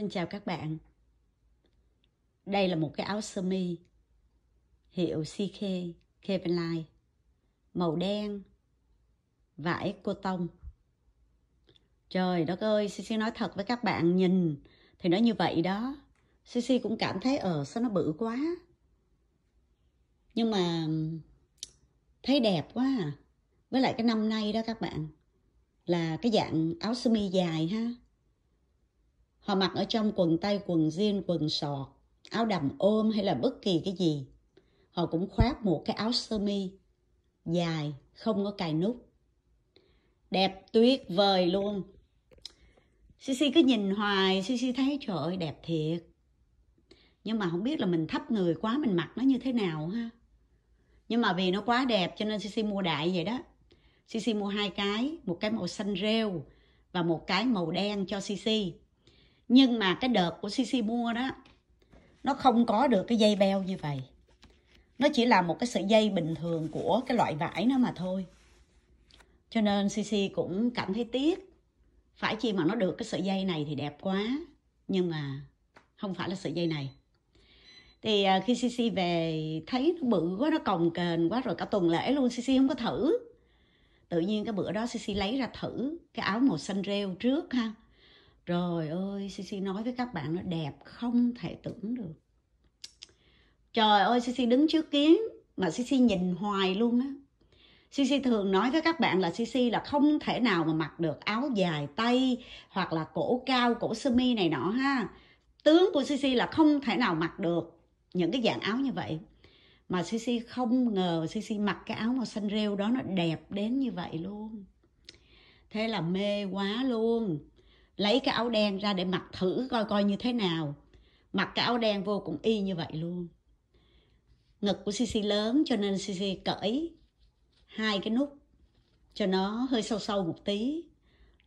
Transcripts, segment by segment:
Xin chào các bạn. Đây là một cái áo sơ mi hiệu CK Kevin Line màu đen vải cô tông trời đất ơi Sisi nói thật với các bạn nhìn thì nó như vậy đó Sisi cũng cảm thấy ờ sao nó bự quá nhưng mà thấy đẹp quá à. với lại cái năm nay đó các bạn là cái dạng áo sơ mi dài ha Họ mặc ở trong quần tay, quần jean, quần sọt, áo đầm ôm hay là bất kỳ cái gì. Họ cũng khoác một cái áo sơ mi dài, không có cài nút. Đẹp tuyệt vời luôn. Sisi cứ nhìn hoài, Sisi thấy trời ơi đẹp thiệt. Nhưng mà không biết là mình thấp người quá mình mặc nó như thế nào ha. Nhưng mà vì nó quá đẹp cho nên Sisi mua đại vậy đó. Sisi mua hai cái, một cái màu xanh rêu và một cái màu đen cho Sisi nhưng mà cái đợt của CC mua đó nó không có được cái dây beo như vậy nó chỉ là một cái sợi dây bình thường của cái loại vải nó mà thôi cho nên CC cũng cảm thấy tiếc phải chi mà nó được cái sợi dây này thì đẹp quá nhưng mà không phải là sợi dây này thì à, khi CC về thấy nó bự quá nó cồng kềnh quá rồi cả tuần lễ luôn CC không có thử tự nhiên cái bữa đó CC lấy ra thử cái áo màu xanh rêu trước ha trời ơi Cici nói với các bạn nó đẹp không thể tưởng được trời ơi Cici đứng trước kiến mà Cici nhìn hoài luôn á Cici thường nói với các bạn là Cici là không thể nào mà mặc được áo dài tay hoặc là cổ cao cổ sơ mi này nọ ha tướng của Cici là không thể nào mặc được những cái dạng áo như vậy mà Cici không ngờ Cici mặc cái áo màu xanh rêu đó nó đẹp đến như vậy luôn thế là mê quá luôn lấy cái áo đen ra để mặc thử coi coi như thế nào mặc cái áo đen vô cũng y như vậy luôn ngực của cc lớn cho nên cc cởi hai cái nút cho nó hơi sâu sâu một tí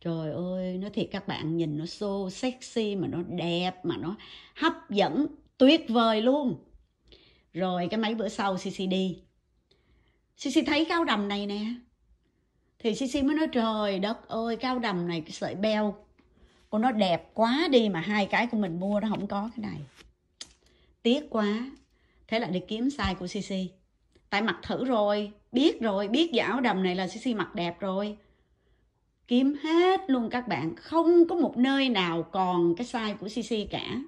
trời ơi nói thiệt các bạn nhìn nó xô sexy mà nó đẹp mà nó hấp dẫn tuyệt vời luôn rồi cái mấy bữa sau cc đi cc thấy cao đầm này nè thì cc mới nói trời đất ơi cao đầm này cái sợi beo cô nó đẹp quá đi mà hai cái của mình mua nó không có cái này tiếc quá thế là đi kiếm size của cc tại mặc thử rồi biết rồi biết cái áo đầm này là cc mặc đẹp rồi kiếm hết luôn các bạn không có một nơi nào còn cái size của cc cả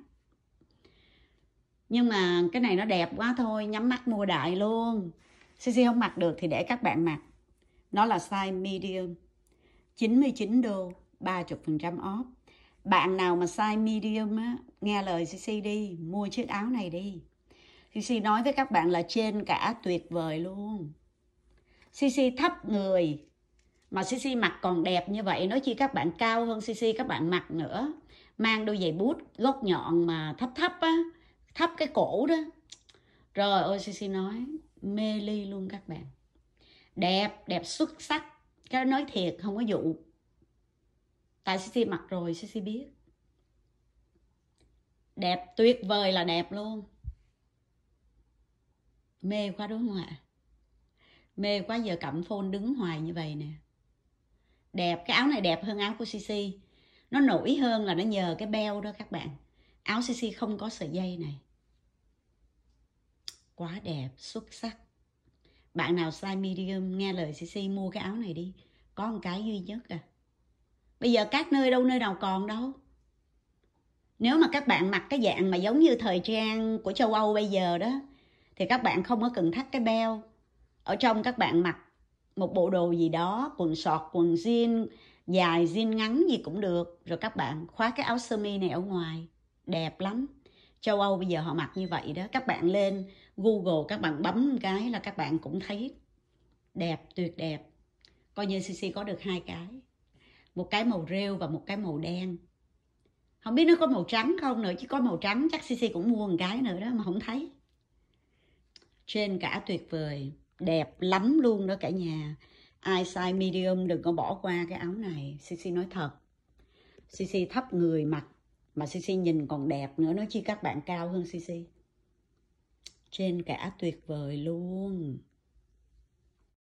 nhưng mà cái này nó đẹp quá thôi nhắm mắt mua đại luôn cc không mặc được thì để các bạn mặc nó là size medium 99 đô 30% off bạn nào mà size medium á nghe lời cc đi mua chiếc áo này đi cc nói với các bạn là trên cả tuyệt vời luôn cc thấp người mà cc mặc còn đẹp như vậy nói chi các bạn cao hơn cc các bạn mặc nữa mang đôi giày bút gót nhọn mà thấp thấp á thấp cái cổ đó rồi ơi cc nói mê ly luôn các bạn đẹp đẹp xuất sắc cái nói thiệt không có dụ tại Sissy mặc rồi Sissy biết đẹp tuyệt vời là đẹp luôn mê quá đúng không ạ mê quá giờ cầm phone đứng hoài như vậy nè đẹp cái áo này đẹp hơn áo của Sissy nó nổi hơn là nó nhờ cái beo đó các bạn áo Sissy không có sợi dây này quá đẹp xuất sắc bạn nào size medium nghe lời Sissy mua cái áo này đi có một cái duy nhất à bây giờ các nơi đâu nơi nào còn đâu nếu mà các bạn mặc cái dạng mà giống như thời trang của châu âu bây giờ đó thì các bạn không có cần thắt cái beo ở trong các bạn mặc một bộ đồ gì đó quần sọt quần jean dài jean ngắn gì cũng được rồi các bạn khóa cái áo sơ mi này ở ngoài đẹp lắm châu âu bây giờ họ mặc như vậy đó các bạn lên google các bạn bấm cái là các bạn cũng thấy đẹp tuyệt đẹp coi như cc có được hai cái một cái màu rêu và một cái màu đen không biết nó có màu trắng không nữa chứ có màu trắng chắc CC cũng mua một cái nữa đó mà không thấy trên cả tuyệt vời đẹp lắm luôn đó cả nhà ai size medium đừng có bỏ qua cái áo này CC nói thật CC thấp người mặc mà CC nhìn còn đẹp nữa nói chi các bạn cao hơn CC. trên cả tuyệt vời luôn